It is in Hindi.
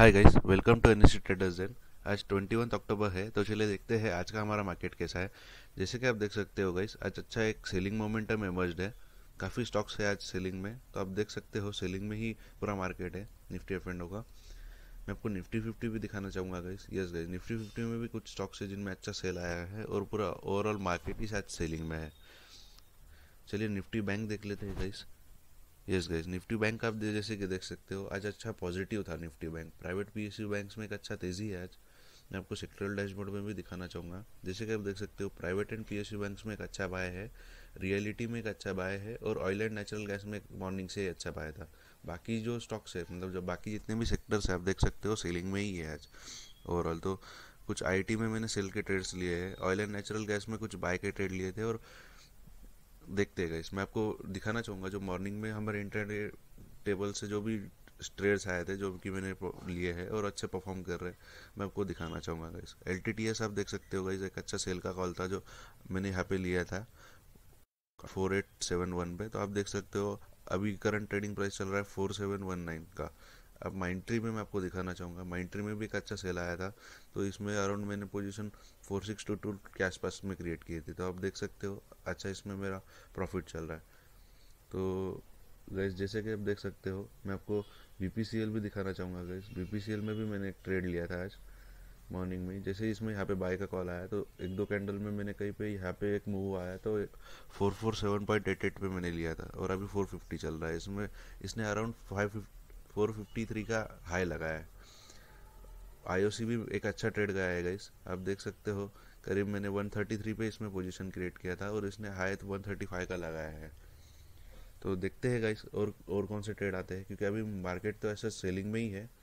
hi guys welcome to NSC traders then आज 21 अक्टूबर है तो चलिए देखते हैं आज का हमारा मार्केट कैसा है जैसे कि आप देख सकते हो गाइस आज अच्छा एक सेलिंग मोमेंटम एमर्ज है काफ़ी स्टॉक्स है आज सेलिंग में तो आप देख सकते हो सेलिंग में ही पूरा मार्केट है निफ्टी एफ एंड होगा मैं आपको निफ्टी फिफ्टी भी दिखाना चाहूँगा guys yes guys Nifty fifty में भी कुछ स्टॉक्स है जिनमें अच्छा सेल आया है और पूरा ओवरऑल मार्केट ही आज सेलिंग में है चलिए निफ्टी बैंक देख लेते हैं guys yes guys Nifty bank आप जैसे कि देख सकते हो आज अच्छा पॉजिटिव था Nifty bank private P banks में एक अच्छा तेज़ी है आज मैं आपको सेक्टरल डैशबोर्ड में भी दिखाना चाहूँगा जैसे कि आप देख सकते हो private and P S banks में एक अच्छा बाय है रियलिटी में एक अच्छा बाय है और ऑयल एंड नेचुरल गैस में मॉर्निंग से ही अच्छा बाय था बाकी जो स्टॉक्स है मतलब जब बाकी जितने भी सेक्टर्स है आप देख सकते हो सेलिंग में ही है आज ओवरऑल तो कुछ टी में मैंने सेल के ट्रेड्स लिए हैं ऑयल एंड नेचुरल गैस में कुछ बाय के ट्रेड लिए थे और देखते गए मैं आपको दिखाना चाहूँगा जो मॉर्निंग में हमारे इंटरनेट टेबल से जो भी ट्रेड्स आए थे जो कि मैंने लिए हैं और अच्छे परफॉर्म कर रहे हैं मैं आपको दिखाना चाहूँगा guys L T T S आप देख सकते हो गाइस एक अच्छा सेल का कॉल था जो मैंने यहाँ पे लिया था फोर एट सेवन वन पे तो आप देख सकते हो अभी करंट ट्रेडिंग प्राइस चल रहा है फोर सेवन वन नाइन का अब माइंट्री में मैं आपको दिखाना चाहूँगा माइंट्री में भी एक अच्छा सेल आया था तो इसमें अराउंड मैंने position four six two two के आसपास में क्रिएट किए थे तो आप देख सकते हो अच्छा इसमें मेरा प्रॉफिट चल रहा है तो गैस जैसे कि आप देख सकते हो मैं आपको बी भी दिखाना चाहूँगा गैस बी में भी मैंने एक ट्रेड लिया था आज मॉर्निंग में जैसे इसमें यहाँ पे बाय का कॉल आया तो एक दो कैंडल में मैंने कहीं पे यहाँ पे एक मूव आया तो four four seven point eight eight पर मैंने लिया था और अभी फोर फिफ्टी चल रहा है इसमें इसने अराउंड फाइव 453 का हाई लगाया है आई भी एक अच्छा ट्रेड गया है गाइस आप देख सकते हो करीब मैंने 133 पे इसमें पोजीशन क्रिएट किया था और इसने हाई तो 135 का लगाया है तो देखते हैं गाइस और और कौन से ट्रेड आते हैं क्योंकि अभी मार्केट तो ऐसा सेलिंग में ही है